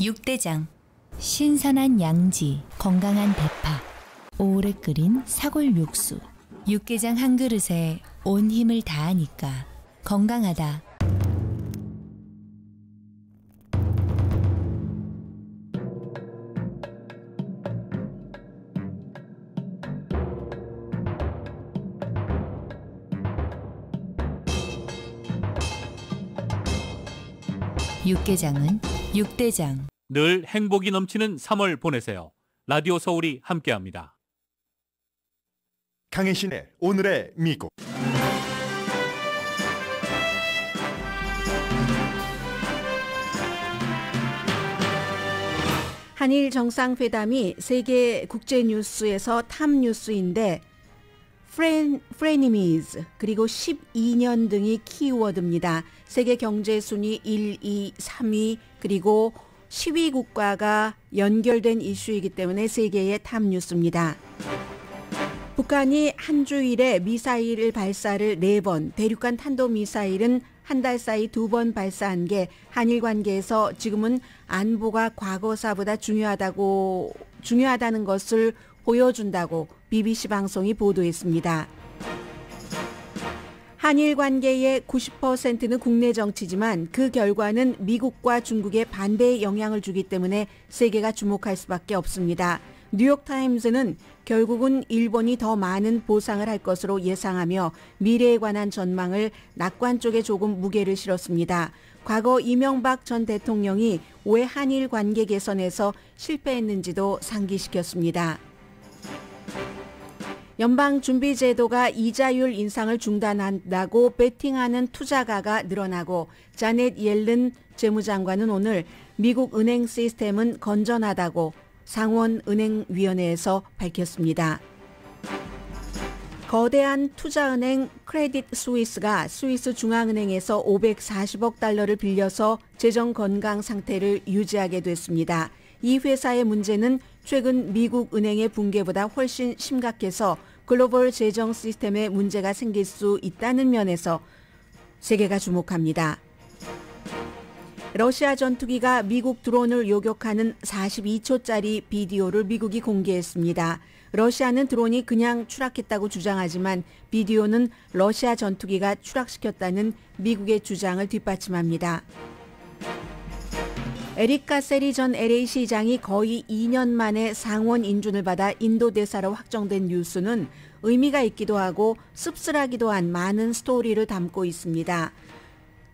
육대장 신선한 양지, 건강한 대파, 오래 끓인 사골 육수 육개장 한 그릇에 온 힘을 다하니까 건강하다 육개장은 육대장 늘 행복이 넘치는 3월 보내세요. 라디오 서울이 함께합니다. 강혜신의 오늘의 미국 한일 정상회담이 세계 국제 뉴스에서 탑 뉴스인데 프레, 프레니미즈 그리고 12년 등이 키워드입니다. 세계 경제 순위 1, 2, 3위 그리고 시위 국가가 연결된 이슈이기 때문에 세계의 탑뉴스입니다. 북한이 한 주일에 미사일 발사를 4번, 대륙간 탄도미사일은 한 달 사이 두 번 발사한 게 한일 관계에서 지금은 안보가 과거사보다 중요하다고, 중요하다는 것을 보여준다고 BBC 방송이 보도했습니다. 한일 관계의 90%는 국내 정치지만 그 결과는 미국과 중국의 반대의 영향을 주기 때문에 세계가 주목할 수밖에 없습니다. 뉴욕타임즈는 결국은 일본이 더 많은 보상을 할 것으로 예상하며 미래에 관한 전망을 낙관 쪽에 조금 무게를 실었습니다. 과거 이명박 전 대통령이 왜 한일 관계 개선에서 실패했는지도 상기시켰습니다. 연방준비제도가 이자율 인상을 중단한다고 베팅하는 투자가가 늘어나고 자넷 옐른 재무장관은 오늘 미국 은행 시스템은 건전하다고 상원은행위원회에서 밝혔습니다. 거대한 투자은행 크레딧 스위스가 스위스 중앙은행에서 540억 달러를 빌려서 재정 건강 상태를 유지하게 됐습니다. 이 회사의 문제는 최근 미국 은행의 붕괴보다 훨씬 심각해서 글로벌 재정 시스템에 문제가 생길 수 있다는 면에서 세계가 주목합니다. 러시아 전투기가 미국 드론을 요격하는 42초짜리 비디오를 미국이 공개했습니다. 러시아는 드론이 그냥 추락했다고 주장하지만 비디오는 러시아 전투기가 추락시켰다는 미국의 주장을 뒷받침합니다. 에릭 가세리 전 LA 시장이 거의 2년 만에 상원 인준을 받아 인도 대사로 확정된 뉴스는 의미가 있기도 하고 씁쓸하기도 한 많은 스토리를 담고 있습니다.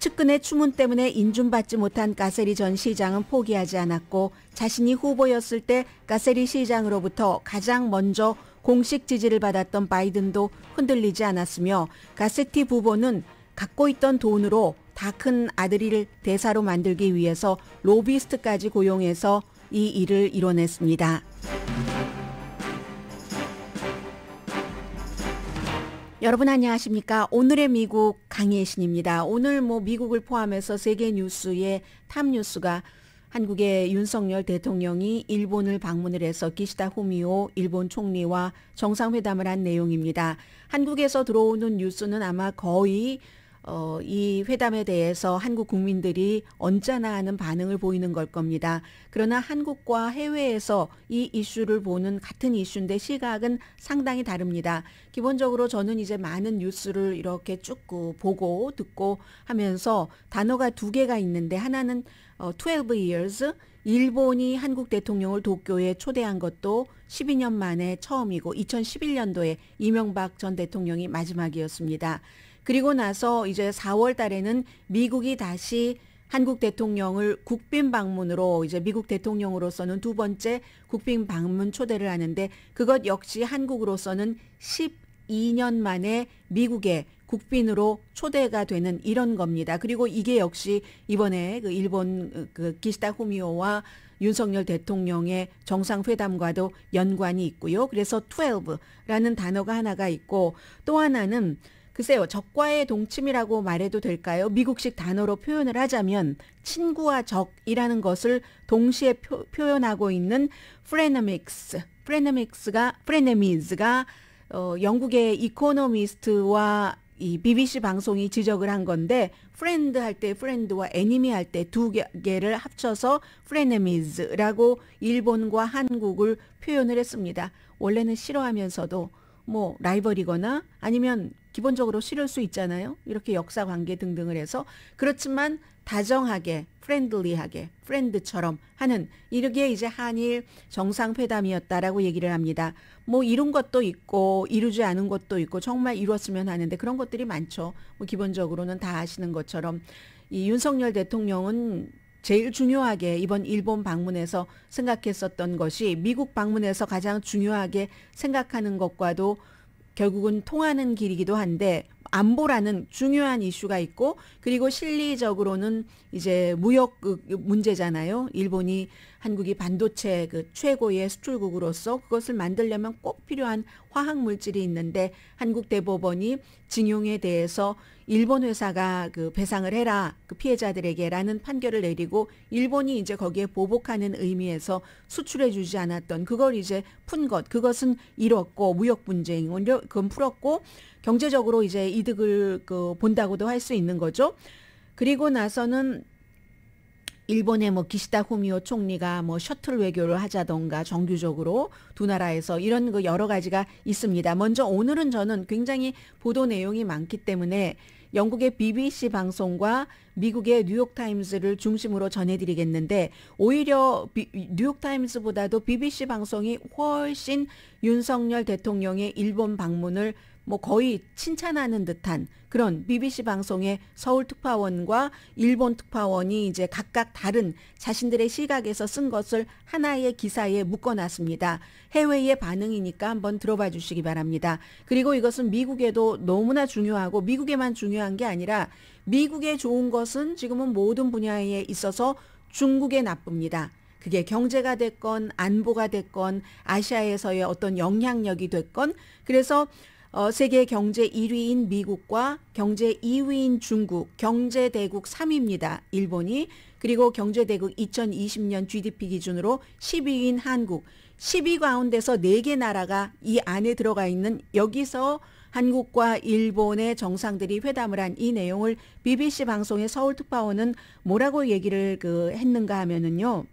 측근의 추문 때문에 인준받지 못한 가세리 전 시장은 포기하지 않았고 자신이 후보였을 때 가세리 시장으로부터 가장 먼저 공식 지지를 받았던 바이든도 흔들리지 않았으며 가세티 부보는 갖고 있던 돈으로 다큰아들을 대사로 만들기 위해서 로비스트까지 고용해서 이 일을 이뤄냈습니다. 여러분 안녕하십니까? 오늘의 미국 강예신입니다. 오늘 뭐 미국을 포함해서 세계 뉴스의 탑뉴스가 한국의 윤석열 대통령이 일본을 방문을 해서 기시다 후미오 일본 총리와 정상회담을 한 내용입니다. 한국에서 들어오는 뉴스는 아마 거의 어, 이 회담에 대해서 한국 국민들이 언짢아하는 반응을 보이는 걸 겁니다. 그러나 한국과 해외에서 이 이슈를 보는 같은 이슈인데 시각은 상당히 다릅니다. 기본적으로 저는 이제 많은 뉴스를 이렇게 쭉 보고 듣고 하면서 단어가 두 개가 있는데 하나는 어, 12 years 일본이 한국 대통령을 도쿄에 초대한 것도 12년 만에 처음이고 2011년도에 이명박 전 대통령이 마지막이었습니다. 그리고 나서 이제 4월 달에는 미국이 다시 한국 대통령을 국빈 방문으로 이제 미국 대통령으로서는 두 번째 국빈 방문 초대를 하는데 그것 역시 한국으로서는 12년 만에 미국의 국빈으로 초대가 되는 이런 겁니다. 그리고 이게 역시 이번에 그 일본 그 기시다 후미오와 윤석열 대통령의 정상회담과도 연관이 있고요. 그래서 12라는 단어가 하나가 있고 또 하나는 글쎄요, 적과의 동침이라고 말해도 될까요? 미국식 단어로 표현을 하자면 친구와 적이라는 것을 동시에 표, 현하고 있는 프레네믹스, 프레네믹스가 프레네미즈가 어, 영국의 이코노미스트와 이 BBC 방송이 지적을 한 건데 프렌드 할 때 프렌드와 애니미 할 때 두 개를 합쳐서 프레네미즈라고 일본과 한국을 표현을 했습니다. 원래는 싫어하면서도 뭐 라이벌이거나 아니면 기본적으로 싫을 수 있잖아요. 이렇게 역사 관계 등등을 해서 그렇지만 다정하게 프렌들리하게 프렌드처럼 하는 이게 이제 한일 정상회담이었다라고 얘기를 합니다. 뭐 이룬 것도 있고 이루지 않은 것도 있고 정말 이루었으면 하는데 그런 것들이 많죠. 뭐 기본적으로는 다 아시는 것처럼 이 윤석열 대통령은 제일 중요하게 이번 일본 방문에서 생각했었던 것이 미국 방문에서 가장 중요하게 생각하는 것과도 결국은 통하는 길이기도 한데 안보라는 중요한 이슈가 있고 그리고 실리적으로는 이제 무역 문제잖아요. 일본이 한국이 반도체 그 최고의 수출국으로서 그것을 만들려면 꼭 필요한 화학 물질이 있는데 한국 대법원이 징용에 대해서 일본 회사가 그 배상을 해라 그 피해자들에게라는 판결을 내리고 일본이 이제 거기에 보복하는 의미에서 수출해 주지 않았던 그걸 이제 푼 것 그것은 잃었고 무역 분쟁 그건 풀었고 경제적으로 이제 이득을 그 본다고도 할 수 있는 거죠. 그리고 나서는 일본의 뭐 기시다 후미오 총리가 뭐 셔틀 외교를 하자던가 정규적으로 두 나라에서 이런 그 여러 가지가 있습니다. 먼저 오늘은 저는 굉장히 보도 내용이 많기 때문에 영국의 BBC 방송과 미국의 뉴욕타임즈를 중심으로 전해드리겠는데 오히려 비, 뉴욕타임즈보다도 BBC 방송이 훨씬 윤석열 대통령의 일본 방문을 뭐 거의 칭찬하는 듯한 그런 BBC 방송의 서울 특파원과 일본 특파원이 이제 각각 다른 자신들의 시각에서 쓴 것을 하나의 기사에 묶어놨습니다. 해외의 반응이니까 한번 들어봐 주시기 바랍니다. 그리고 이것은 미국에도 너무나 중요하고 미국에만 중요한 게 아니라 미국의 좋은 것은 지금은 모든 분야에 있어서 중국에 나쁩니다. 그게 경제가 됐건 안보가 됐건 아시아에서의 어떤 영향력이 됐건 그래서 어, 세계 경제 1위인 미국과 경제 2위인 중국, 경제 대국 3위입니다. 일본이 그리고 경제 대국 2020년 GDP 기준으로 10위인 한국. 10위 가운데서 4개 나라가 이 안에 들어가 있는 여기서 한국과 일본의 정상들이 회담을 한 이 내용을 BBC 방송의 서울 특파원은 뭐라고 얘기를 그 했는가 하면은요.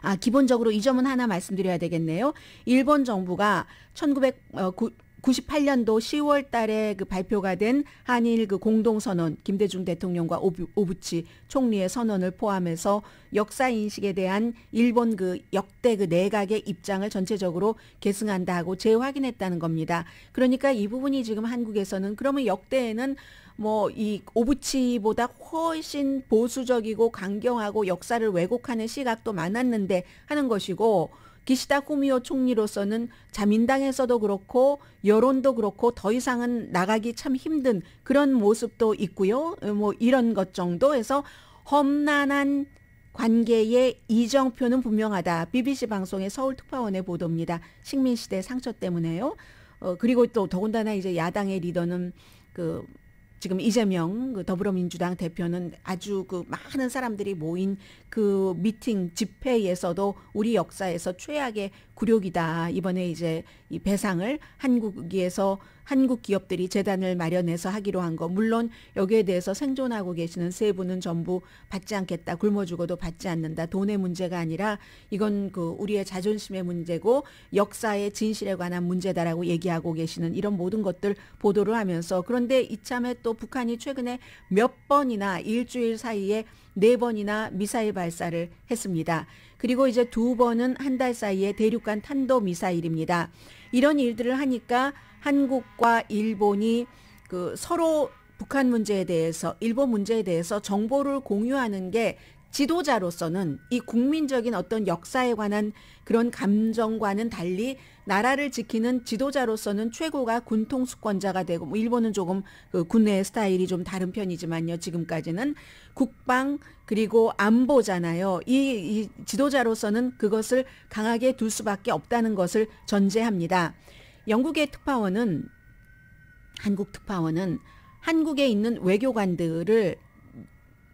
아, 기본적으로 이 점은 하나 말씀드려야 되겠네요. 일본 정부가 1900, 어, 구, 98년도 10월 달에 그 발표가 된 한일 그 공동선언, 김대중 대통령과 오부, 치 총리의 선언을 포함해서 역사인식에 대한 일본 그 역대 그 내각의 입장을 전체적으로 계승한다 하고 재확인했다는 겁니다. 그러니까 이 부분이 지금 한국에서는 그러면 역대에는 뭐 이 오부치보다 훨씬 보수적이고 강경하고 역사를 왜곡하는 시각도 많았는데 하는 것이고 기시다 꾸미오 총리로서는 자민당에서도 그렇고 여론도 그렇고 더 이상은 나가기 참 힘든 그런 모습도 있고요. 뭐 이런 것 정도에서 험난한 관계의 이정표는 분명하다. BBC 방송의 서울 특파원의 보도입니다. 식민시대 상처 때문에요. 어, 그리고 또 더군다나 이제 야당의 리더는 그 지금 이재명 그 더불어민주당 대표는 아주 그 많은 사람들이 모인 그 미팅 집회에서도 우리 역사에서 최악의 굴욕이다. 이번에 이제 이 배상을 한국에서 한국 기업들이 재단을 마련해서 하기로 한 거 물론 여기에 대해서 생존하고 계시는 세 분은 전부 받지 않겠다 굶어 죽어도 받지 않는다 돈의 문제가 아니라 이건 그 우리의 자존심의 문제고 역사의 진실에 관한 문제다라고 얘기하고 계시는 이런 모든 것들 보도를 하면서 그런데 이참에 또 북한이 최근에 몇 번이나 일주일 사이에 네 번이나 미사일 발사를 했습니다. 그리고 이제 두 번은 한 달 사이에 대륙간 탄도 미사일입니다. 이런 일들을 하니까 한국과 일본이 그 서로 북한 문제에 대해서 일본 문제에 대해서 정보를 공유하는 게 지도자로서는 이 국민적인 어떤 역사에 관한 그런 감정과는 달리 나라를 지키는 지도자로서는 최고가 군통 수권자가 되고 뭐 일본은 조금 그 군의 스타일이 좀 다른 편이지만요. 지금까지는 국방 그리고 안보잖아요. 이, 이 지도자로서는 그것을 강하게 둘 수밖에 없다는 것을 전제합니다. 영국의 특파원은 한국 특파원은 한국에 있는 외교관들을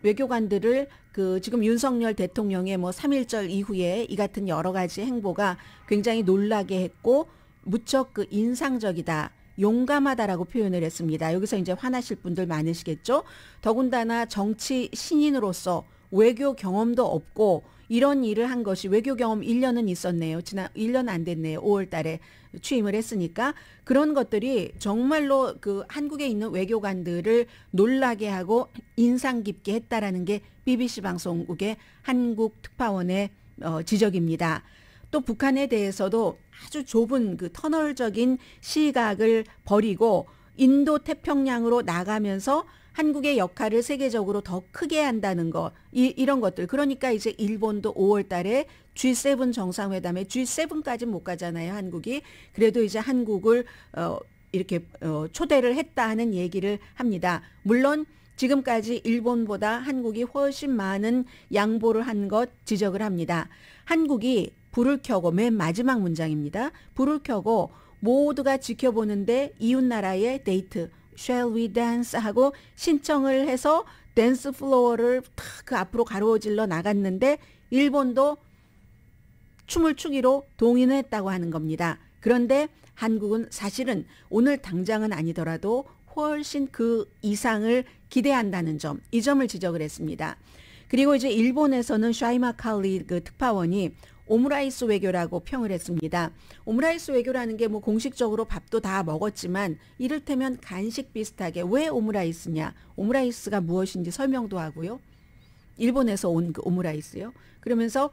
외교관들을 그 지금 윤석열 대통령의 뭐 3.1절 이후에 이 같은 여러 가지 행보가 굉장히 놀라게 했고 무척 그 인상적이다. 용감하다라고 표현을 했습니다. 여기서 이제 화나실 분들 많으시겠죠? 더군다나 정치 신인으로서 외교 경험도 없고 이런 일을 한 것이 외교 경험 1년은 있었네요. 지난 1년 안 됐네요. 5월 달에 취임을 했으니까 그런 것들이 정말로 그 한국에 있는 외교관들을 놀라게 하고 인상 깊게 했다라는 게 BBC 방송국의 한국 특파원의 어, 지적입니다. 또 북한에 대해서도 아주 좁은 그 터널적인 시각을 버리고 인도 태평양으로 나가면서 한국의 역할을 세계적으로 더 크게 한다는 것 이, 이런 것들 그러니까 이제 일본도 5월 달에 G7 정상회담에 G7까지 못 가잖아요 한국이 그래도 이제 한국을 어 이렇게 어, 초대를 했다 하는 얘기를 합니다. 물론 지금까지 일본보다 한국이 훨씬 많은 양보를 한 것 지적을 합니다. 한국이 불을 켜고 맨 마지막 문장입니다. 불을 켜고 모두가 지켜보는데 이웃 나라의 데이트 Shall We Dance 하고 신청을 해서 댄스 플로어를 탁 그 앞으로 가로질러 나갔는데 일본도 춤을 추기로 동의했다고 하는 겁니다. 그런데 한국은 사실은 오늘 당장은 아니더라도 훨씬 그 이상을 기대한다는 점, 이 점을 지적을 했습니다. 그리고 이제 일본에서는 샤이마 칼리 그 특파원이 오므라이스 외교라고 평을 했습니다. 오므라이스 외교라는 게 뭐 공식적으로 밥도 다 먹었지만 이를테면 간식 비슷하게 왜 오므라이스냐, 오므라이스가 무엇인지 설명도 하고요. 일본에서 온그 오므라이스요. 그러면서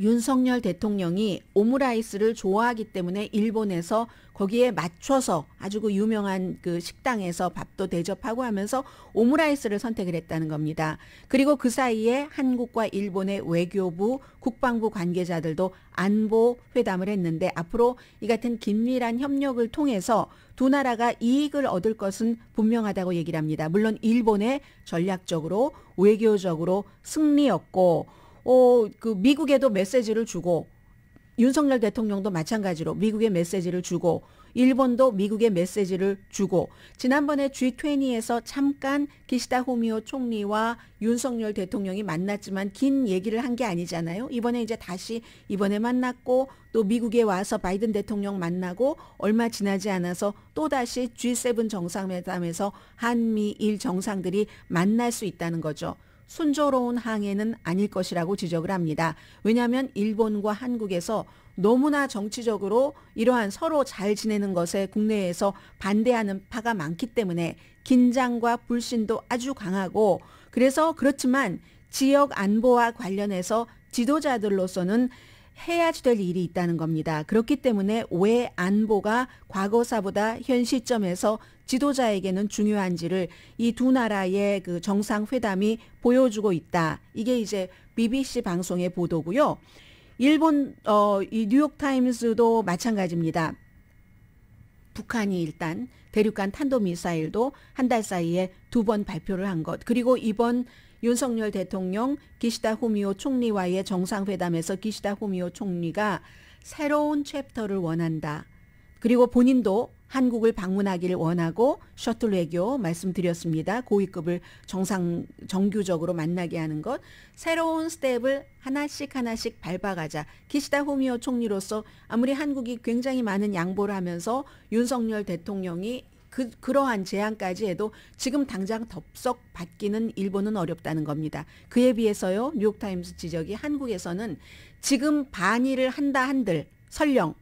윤석열 대통령이 오므라이스를 좋아하기 때문에 일본에서 거기에 맞춰서 아주 그 유명한 그 식당에서 밥도 대접하고 하면서 오므라이스를 선택을 했다는 겁니다. 그리고 그 사이에 한국과 일본의 외교부, 국방부 관계자들도 안보 회담을 했는데 앞으로 이 같은 긴밀한 협력을 통해서 두 나라가 이익을 얻을 것은 분명하다고 얘기를 합니다. 물론 일본의 전략적으로 외교적으로 승리였고 어, 그 미국에도 메시지를 주고 윤석열 대통령도 마찬가지로 미국의 메시지를 주고 일본도 미국의 메시지를 주고 지난번에 G20에서 잠깐 기시다 호미오 총리와 윤석열 대통령이 만났지만 긴 얘기를 한 게 아니잖아요. 이번에 이제 다시 이번에 만났고 또 미국에 와서 바이든 대통령 만나고 얼마 지나지 않아서 또 다시 G7 정상회담에서 한미일 정상들이 만날 수 있다는 거죠. 순조로운 항해는 아닐 것이라고 지적을 합니다. 왜냐하면 일본과 한국에서 너무나 정치적으로 이러한 서로 잘 지내는 것에 국내에서 반대하는 파가 많기 때문에 긴장과 불신도 아주 강하고 그래서 그렇지만 지역 안보와 관련해서 지도자들로서는 해야지 될 일이 있다는 겁니다. 그렇기 때문에 왜 안보가 과거사보다 현 시점에서 지도자에게는 중요한지를 이 두 나라의 그 정상회담이 보여주고 있다. 이게 이제 BBC 방송의 보도고요. 일본 어이 뉴욕 타임스도 마찬가지입니다. 북한이 일단 대륙간 탄도미사일도 한 달 사이에 두 번 발표를 한 것, 그리고 이번 윤석열 대통령 기시다 후미오 총리와의 정상회담에서 기시다 후미오 총리가 새로운 챕터를 원한다. 그리고 본인도 한국을 방문하기를 원하고 셔틀 외교 말씀드렸습니다. 고위급을 정상 정규적으로 만나게 하는 것 새로운 스텝을 하나씩 하나씩 밟아가자. 기시다 후미오 총리로서 아무리 한국이 굉장히 많은 양보를 하면서 윤석열 대통령이 그, 그러한 제안까지해도 지금 당장 덥석 받기는 일본은 어렵다는 겁니다. 그에 비해서요, 뉴욕타임스 지적이 한국에서는 지금 반일을 한다 한들 설령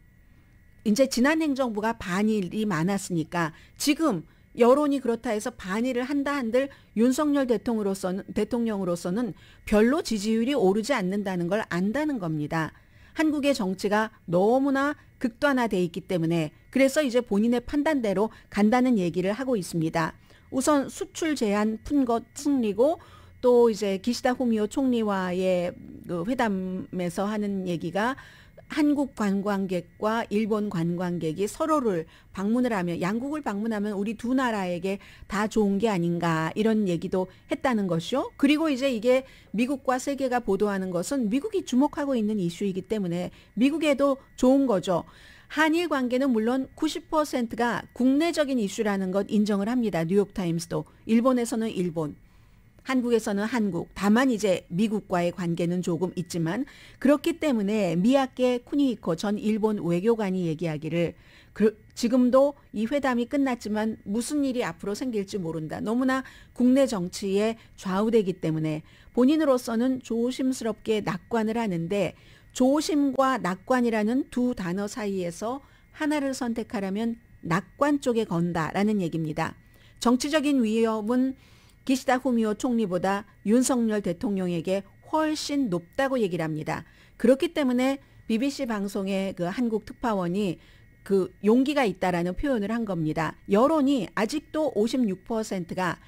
이제 지난 행정부가 반일이 많았으니까 지금 여론이 그렇다 해서 반일을 한다 한들 윤석열 대통령으로서는, 대통령으로서는 별로 지지율이 오르지 않는다는 걸 안다는 겁니다. 한국의 정치가 너무나 극단화돼 있기 때문에 그래서 이제 본인의 판단대로 간다는 얘기를 하고 있습니다. 우선 수출 제한 푼 것 승리고 또 이제 기시다 후미오 총리와의 그 회담에서 하는 얘기가 한국 관광객과 일본 관광객이 서로를 방문을 하면 양국을 방문하면 우리 두 나라에게 다 좋은 게 아닌가 이런 얘기도 했다는 것이요. 그리고 이제 이게 미국과 세계가 보도하는 것은 미국이 주목하고 있는 이슈이기 때문에 미국에도 좋은 거죠. 한일 관계는 물론 90%가 국내적인 이슈라는 것 인정을 합니다. 뉴욕타임스도. 일본에서는 일본, 한국에서는 한국. 다만 이제 미국과의 관계는 조금 있지만 그렇기 때문에 미야케 쿠니히코 전 일본 외교관이 얘기하기를 그, 지금도 이 회담이 끝났지만 무슨 일이 앞으로 생길지 모른다. 너무나 국내 정치에 좌우되기 때문에 본인으로서는 조심스럽게 낙관을 하는데 조심과 낙관이라는 두 단어 사이에서 하나를 선택하라면 낙관 쪽에 건다라는 얘기입니다. 정치적인 위협은 기시다 후미오 총리보다 윤석열 대통령에게 훨씬 높다고 얘기를 합니다. 그렇기 때문에 BBC 방송의 그 한국 특파원이 그 용기가 있다라는 표현을 한 겁니다. 여론이 아직도 56%가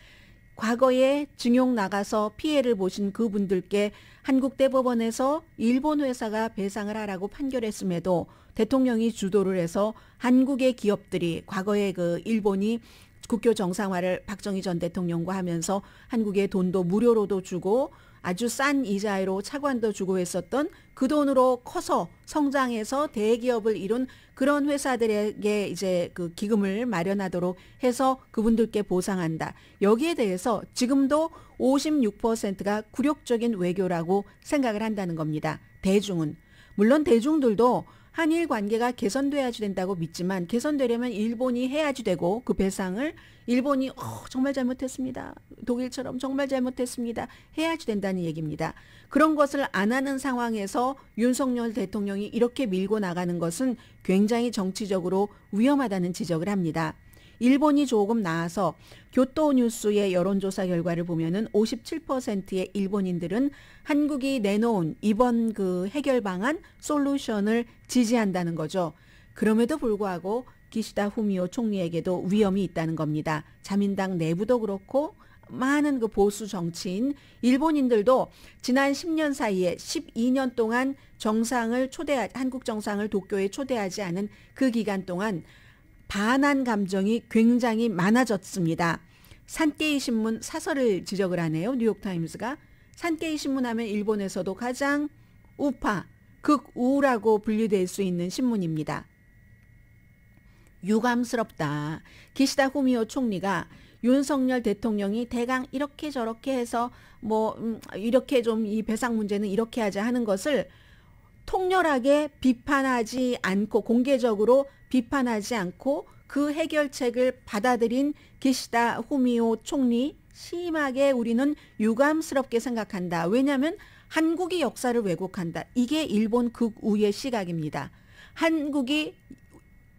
과거에 증용 나가서 피해를 보신 그분들께 한국대법원에서 일본 회사가 배상을 하라고 판결했음에도 대통령이 주도를 해서 한국의 기업들이 과거에 그 일본이 국교 정상화를 박정희 전 대통령과 하면서 한국의 돈도 무료로도 주고 아주 싼 이자로 차관도 주고 했었던 그 돈으로 커서 성장해서 대기업을 이룬 그런 회사들에게 이제 그 기금을 마련하도록 해서 그분들께 보상한다. 여기에 대해서 지금도 56%가 굴욕적인 외교라고 생각을 한다는 겁니다. 대중은. 물론 대중들도 한일 관계가 개선돼야지 된다고 믿지만 개선되려면 일본이 해야지 되고 그 배상을 일본이 어, 정말 잘못했습니다. 독일처럼 정말 잘못했습니다. 해야지 된다는 얘기입니다. 그런 것을 안 하는 상황에서 윤석열 대통령이 이렇게 밀고 나가는 것은 굉장히 정치적으로 위험하다는 지적을 합니다. 일본이 조금 나아서 교토뉴스의 여론조사 결과를 보면은 57%의 일본인들은 한국이 내놓은 이번 그 해결 방안 솔루션을 지지한다는 거죠. 그럼에도 불구하고 기시다 후미오 총리에게도 위험이 있다는 겁니다. 자민당 내부도 그렇고 많은 그 보수 정치인 일본인들도 지난 10년 사이에 12년 동안 정상을 초대 한국 정상을 도쿄에 초대하지 않은 그 기간 동안 반한 감정이 굉장히 많아졌습니다. 산케이 신문 사설을 지적을 하네요. 뉴욕타임스가 산케이 신문 하면 일본에서도 가장 우파, 극우라고 분류될 수 있는 신문입니다. 유감스럽다. 기시다 후미오 총리가 윤석열 대통령이 대강 이렇게 저렇게 해서 뭐 음, 이렇게 좀 이 배상 문제는 이렇게 하자 하는 것을 통렬하게 비판하지 않고 공개적으로 비판하지 않고 그 해결책을 받아들인 기시다 후미오 총리 심하게 우리는 유감스럽게 생각한다. 왜냐하면 한국이 역사를 왜곡한다. 이게 일본 극우의 시각입니다. 한국이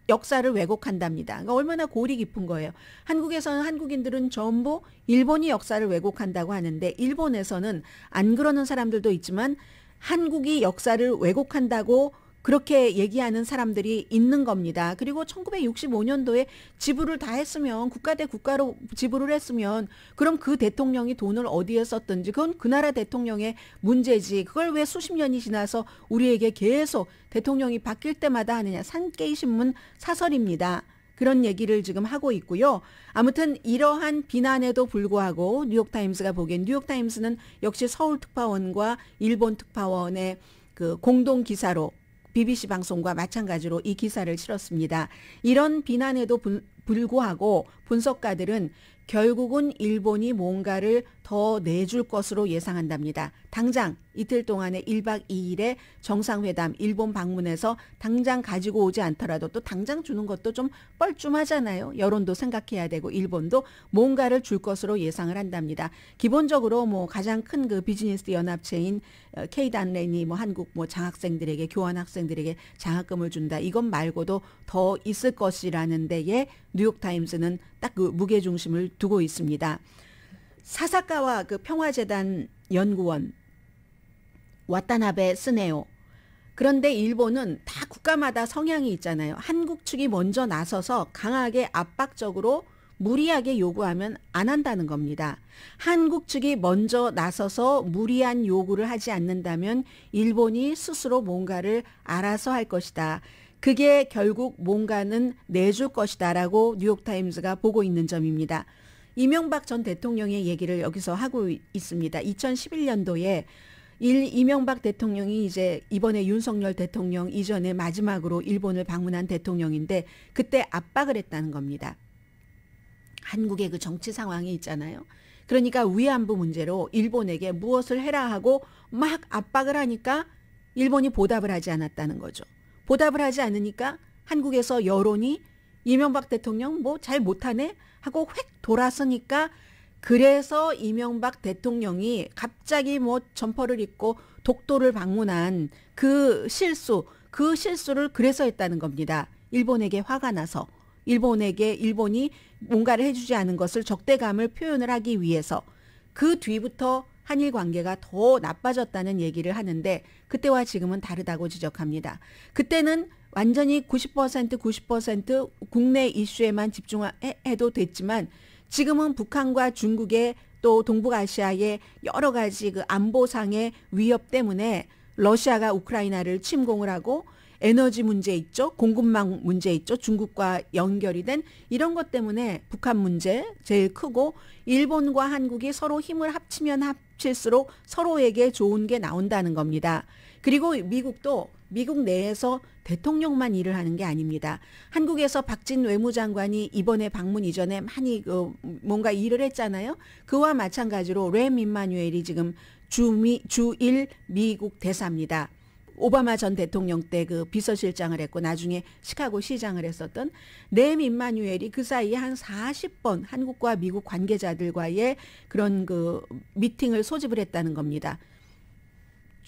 역사를 왜곡한답니다. 그러니까 얼마나 골이 깊은 거예요. 한국에서는 한국인들은 전부 일본이 역사를 왜곡한다고 하는데 일본에서는 안 그러는 사람들도 있지만 한국이 역사를 왜곡한다고 그렇게 얘기하는 사람들이 있는 겁니다. 그리고 1965년도에 지불을 다 했으면 국가 대 국가로 지불을 했으면 그럼 그 대통령이 돈을 어디에 썼든지 그건 그 나라 대통령의 문제지. 그걸 왜 수십 년이 지나서 우리에게 계속 대통령이 바뀔 때마다 하느냐. 산케이 신문 사설입니다. 그런 얘기를 지금 하고 있고요. 아무튼 이러한 비난에도 불구하고 뉴욕타임스가 보기엔 뉴욕타임스는 역시 서울 특파원과 일본 특파원의 그 공동 기사로 BBC 방송과 마찬가지로 이 기사를 실었습니다. 이런 비난에도 불, 구하고 분석가들은 결국은 일본이 뭔가를 더 내줄 것으로 예상한답니다. 당장 이틀 동안의 1박 2일의 정상회담 일본 방문해서 당장 가지고 오지 않더라도 또 당장 주는 것도 좀 뻘쭘하잖아요. 여론도 생각해야 되고 일본도 뭔가를 줄 것으로 예상을 한답니다. 기본적으로 뭐 가장 큰 그 비즈니스 연합체인 케이단렌이뭐 어, 한국 뭐 장학생들에게 교환 학생들에게 장학금을 준다. 이것 말고도 더 있을 것이라는 데에 뉴욕타임스는 딱 그 무게중심을 두고 있습니다. 사사카와 그 평화재단 연구원 와타나베 쓰네요 그런데 일본은 다 국가마다 성향이 있잖아요. 한국 측이 먼저 나서서 강하게 압박적으로 무리하게 요구하면 안 한다는 겁니다. 한국 측이 먼저 나서서 무리한 요구를 하지 않는다면 일본이 스스로 뭔가를 알아서 할 것이다. 그게 결국 뭔가는 내줄 것이다라고 뉴욕타임즈가 보고 있는 점입니다. 이명박 전 대통령의 얘기를 여기서 하고 있습니다. 2011년도에 일 이명박 대통령이 이제 이번에 윤석열 대통령 이전에 마지막으로 일본을 방문한 대통령인데 그때 압박을 했다는 겁니다. 한국의 그 정치 상황이 있잖아요. 그러니까 위안부 문제로 일본에게 무엇을 해라 하고 막 압박을 하니까 일본이 보답을 하지 않았다는 거죠. 보답을 하지 않으니까 한국에서 여론이 이명박 대통령 뭐 잘 못하네? 하고 획 돌았으니까 그래서 이명박 대통령이 갑자기 뭐 점퍼를 입고 독도를 방문한 그 실수, 그 실수를 그래서 했다는 겁니다. 일본에게 화가 나서 일본에게 일본이 뭔가를 해주지 않은 것을 적대감을 표현을 하기 위해서 그 뒤부터 한일 관계가 더 나빠졌다는 얘기를 하는데 그때와 지금은 다르다고 지적합니다. 그때는 완전히 90% 90% 국내 이슈에만 집중해도 됐지만 지금은 북한과 중국의 또 동북아시아의 여러 가지 그 안보상의 위협 때문에 러시아가 우크라이나를 침공을 하고 에너지 문제 있죠. 공급망 문제 있죠. 중국과 연결이 된 이런 것 때문에 북한 문제 제일 크고 일본과 한국이 서로 힘을 합치면 합칠수록 서로에게 좋은 게 나온다는 겁니다. 그리고 미국도 미국 내에서 대통령만 일을 하는 게 아닙니다. 한국에서 박진 외무장관이 이번에 방문 이전에 많이 그 뭔가 일을 했잖아요. 그와 마찬가지로 램 임마뉴엘이 지금 주미 주일 미국 대사입니다. 오바마 전 대통령 때 그 비서실장을 했고 나중에 시카고 시장을 했었던 램 임마뉴엘이 그 사이에 한 40번 한국과 미국 관계자들과의 그런 그 미팅을 소집을 했다는 겁니다.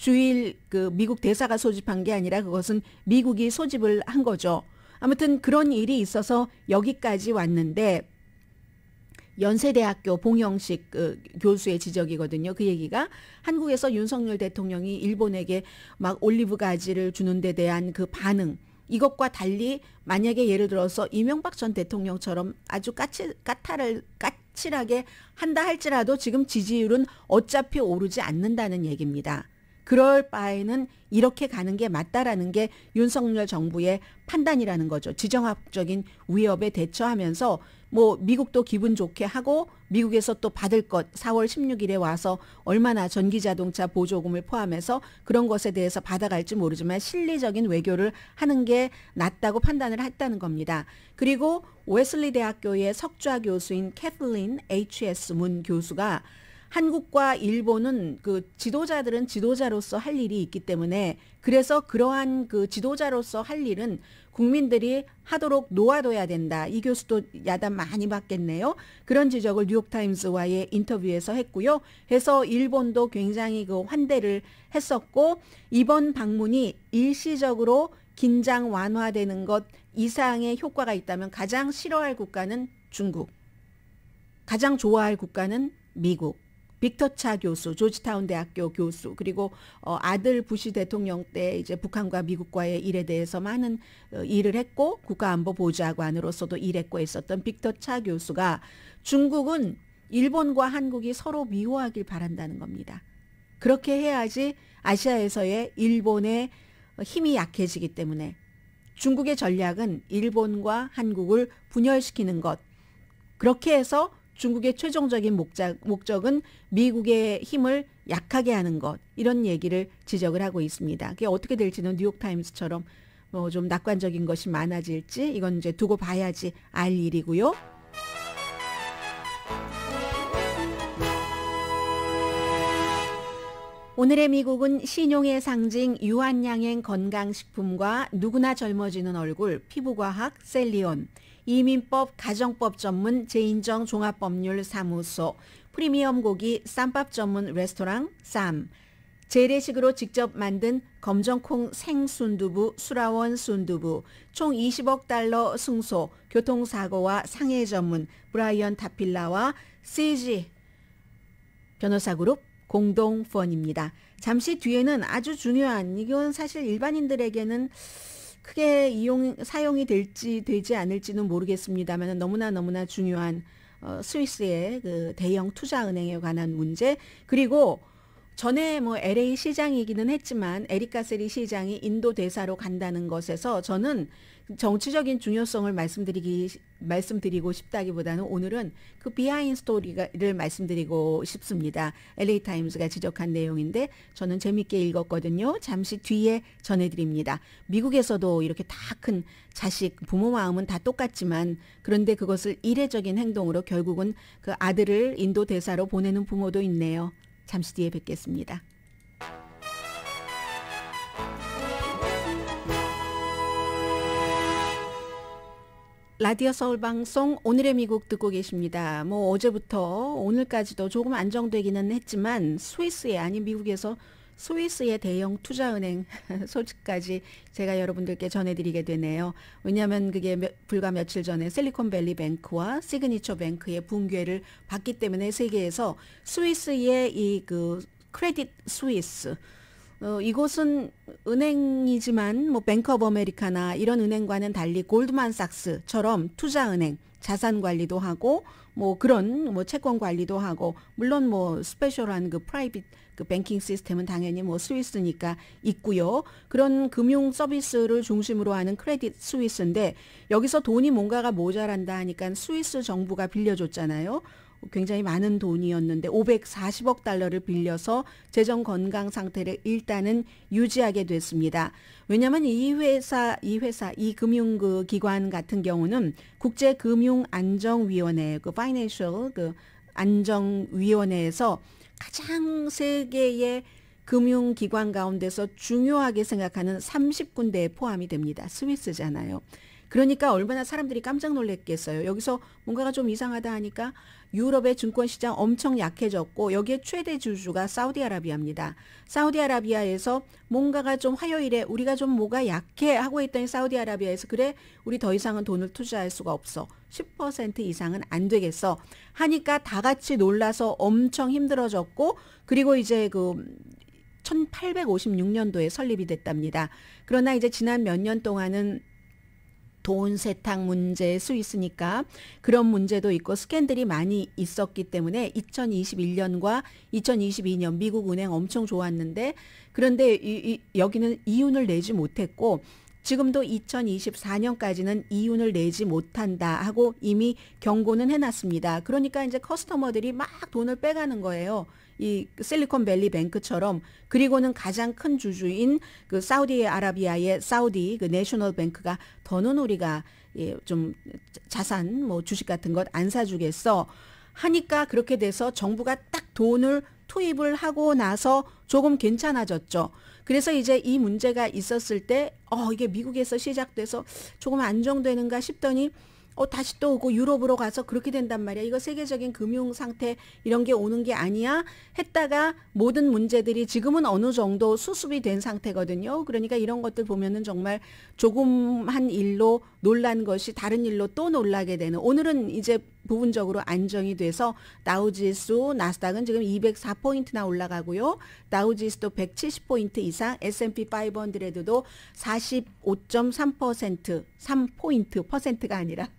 주일 그 미국 대사가 소집한 게 아니라 그것은 미국이 소집을 한 거죠. 아무튼 그런 일이 있어서 여기까지 왔는데 연세대학교 봉영식 그 교수의 지적이거든요. 그 얘기가 한국에서 윤석열 대통령이 일본에게 막 올리브 가지를 주는 데 대한 그 반응 이것과 달리 만약에 예를 들어서 이명박 전 대통령처럼 아주 까칠 까탈을 까칠하게 한다 할지라도 지금 지지율은 어차피 오르지 않는다는 얘기입니다. 그럴 바에는 이렇게 가는 게 맞다라는 게 윤석열 정부의 판단이라는 거죠. 지정학적인 위협에 대처하면서 뭐 미국도 기분 좋게 하고 미국에서 또 받을 것 4월 16일에 와서 얼마나 전기 자동차 보조금을 포함해서 그런 것에 대해서 받아갈지 모르지만 실리적인 외교를 하는 게 낫다고 판단을 했다는 겁니다. 그리고 웨슬리 대학교의 석좌 교수인 캐슬린 H.S. 문 교수가 한국과 일본은 그 지도자들은 지도자로서 할 일이 있기 때문에 그래서 그러한 그 지도자로서 할 일은 국민들이 하도록 놓아둬야 된다. 이 교수도 야단 많이 받겠네요. 그런 지적을 뉴욕타임스와의 인터뷰에서 했고요. 해서 일본도 굉장히 그 환대를 했었고 이번 방문이 일시적으로 긴장 완화되는 것 이상의 효과가 있다면 가장 싫어할 국가는 중국, 가장 좋아할 국가는 미국, 빅터차 교수, 조지타운 대학교 교수, 그리고 어, 아들 부시 대통령 때 이제 북한과 미국과의 일에 대해서 많은 어, 일을 했고 국가안보보좌관으로서도 일했고 했었던 빅터차 교수가 중국은 일본과 한국이 서로 미워하길 바란다는 겁니다. 그렇게 해야지 아시아에서의 일본의 힘이 약해지기 때문에 중국의 전략은 일본과 한국을 분열시키는 것. 그렇게 해서 중국의 최종적인 목적, 목적은 미국의 힘을 약하게 하는 것 이런 얘기를 지적을 하고 있습니다. 그게 어떻게 될지는 뉴욕타임스처럼 뭐 좀 낙관적인 것이 많아질지 이건 이제 두고 봐야지 알 일이고요. 오늘의 미국은 신용의 상징 유한양행 건강식품과 누구나 젊어지는 얼굴 피부과학 셀리온 이민법 가정법 전문 재인정 종합법률 사무소 프리미엄 고기 쌈밥 전문 레스토랑 쌈 재래식으로 직접 만든 검정콩 생순두부, 수라원 순두부, 총 20억 달러 승소, 교통사고와 상해 전문 브라이언 타필라와 CG 변호사그룹 공동 펀입니다. 잠시 뒤에는 아주 중요한 이건 사실 일반인들에게는 크게 이용 사용이 될지 되지 않을지는 모르겠습니다만 너무나 너무나 중요한 어, 스위스의 그 대형 투자 은행에 관한 문제 그리고 전에 뭐 LA 시장이기는 했지만 에리카세리 시장이 인도 대사로 간다는 것에서 저는 정치적인 중요성을 말씀드리기 말씀드리고 싶다기보다는 오늘은 그 비하인 스토리를 말씀드리고 싶습니다. LA 타임즈가 지적한 내용인데 저는 재밌게 읽었거든요. 잠시 뒤에 전해드립니다. 미국에서도 이렇게 다 큰 자식 부모 마음은 다 똑같지만 그런데 그것을 이례적인 행동으로 결국은 그 아들을 인도 대사로 보내는 부모도 있네요. 잠시 뒤에 뵙겠습니다. 라디오 서울 방송 오늘의 미국 듣고 계십니다. 뭐 어제부터 오늘까지도 조금 안정되기는 했지만 스위스에 아닌 미국에서 스위스의 대형 투자은행 소식까지 제가 여러분들께 전해드리게 되네요. 왜냐하면 그게 불과 며칠 전에 실리콘밸리 뱅크와 시그니처 뱅크의 붕괴를 봤기 때문에 세계에서 스위스의 이 그 크레딧 스위스 어, 이곳은 은행이지만 뭐 뱅크 오브 아메리카나 이런 은행과는 달리 골드만삭스처럼 투자은행 자산 관리도 하고 뭐 그런 뭐 채권 관리도 하고 물론 뭐 스페셜한 그 프라이빗 그 뱅킹 시스템은 당연히 뭐 스위스니까 있고요. 그런 금융 서비스를 중심으로 하는 크레딧 스위스인데 여기서 돈이 뭔가가 모자란다 하니까 스위스 정부가 빌려줬잖아요. 굉장히 많은 돈이었는데 540억 달러를 빌려서 재정 건강 상태를 일단은 유지하게 됐습니다. 왜냐하면 이 회사, 이 회사, 이 금융 그 기관 같은 경우는 국제 금융 안정위원회 그 파이낸셜 그 안정위원회에서 가장 세계의 금융기관 가운데서 중요하게 생각하는 30군데에 포함이 됩니다. 스위스잖아요. 그러니까 얼마나 사람들이 깜짝 놀랐겠어요. 여기서 뭔가가 좀 이상하다 하니까 유럽의 증권시장 엄청 약해졌고 여기에 최대 주주가 사우디아라비아입니다. 사우디아라비아에서 뭔가가 좀 화요일에 우리가 좀 뭐가 약해 하고 있던 사우디아라비아에서 그래 우리 더 이상은 돈을 투자할 수가 없어. 10% 이상은 안 되겠어. 하니까 다 같이 놀라서 엄청 힘들어졌고 그리고 이제 그 1856년도에 설립이 됐답니다. 그러나 이제 지난 몇 년 동안은 돈 세탁 문제, 스위스 니까 그런 문제도 있고 스캔들이 많이 있었기 때문에 2021년과 2022년 미국 은행 엄청 좋았는데 그런데 이, 이, 여기는 이윤을 내지 못했고 지금도 2024년까지는 이윤을 내지 못한다 하고 이미 경고는 해놨습니다. 그러니까 이제 커스터머들이 막 돈을 빼가는 거예요. 이 실리콘밸리 뱅크처럼 그리고는 가장 큰 주주인 그 사우디아라비아의 사우디 그 내셔널 뱅크가 더는 우리가 예, 좀 자산 뭐 주식 같은 것 안 사주겠어 하니까 그렇게 돼서 정부가 딱 돈을 투입을 하고 나서 조금 괜찮아졌죠. 그래서 이제 이 문제가 있었을 때, 어, 이게 미국에서 시작돼서 조금 안정되는가 싶더니 어, 다시 또 오고 유럽으로 가서 그렇게 된단 말이야. 이거 세계적인 금융 상태 이런 게 오는 게 아니야. 했다가 모든 문제들이 지금은 어느 정도 수습이 된 상태거든요. 그러니까 이런 것들 보면은 정말 조금 한 일로 놀란 것이 다른 일로 또 놀라게 되는 오늘은 이제 부분적으로 안정이 돼서 나우지수 나스닥은 지금 204포인트나 올라가고요. 나우지수도 170포인트 이상, S&P 500도 45.3% 3포인트 퍼센트가 아니라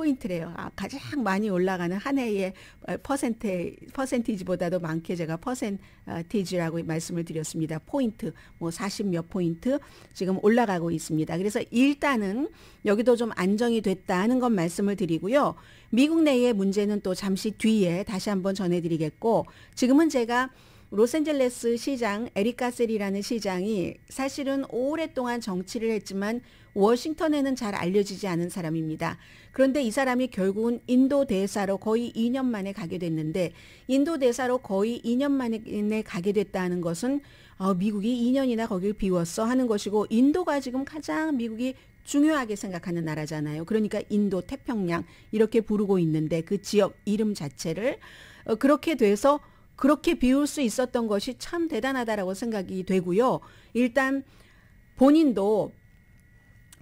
포인트래요. 아, 가장 많이 올라가는 한 해의 어, 퍼센테, 퍼센티지보다도 많게 제가 퍼센티지라고 말씀을 드렸습니다. 포인트, 뭐40몇 포인트 지금 올라가고 있습니다. 그래서 일단은 여기도 좀 안정이 됐다는 건 말씀을 드리고요. 미국 내의 문제는 또 잠시 뒤에 다시 한번 전해드리겠고, 지금은 제가 로스앤젤레스 시장 에리카셀이라는 시장이 사실은 오랫동안 정치를 했지만 워싱턴에는 잘 알려지지 않은 사람입니다. 그런데 이 사람이 결국은 인도 대사로 거의 2년 만에 가게 됐는데 인도 대사로 거의 2년 만에 가게 됐다는 것은 어, 미국이 2년이나 거길 비웠어 하는 것이고 인도가 지금 가장 미국이 중요하게 생각하는 나라잖아요. 그러니까 인도 태평양 이렇게 부르고 있는데 그 지역 이름 자체를 어, 그렇게 돼서 그렇게 비울 수 있었던 것이 참 대단하다라고 생각이 되고요. 일단 본인도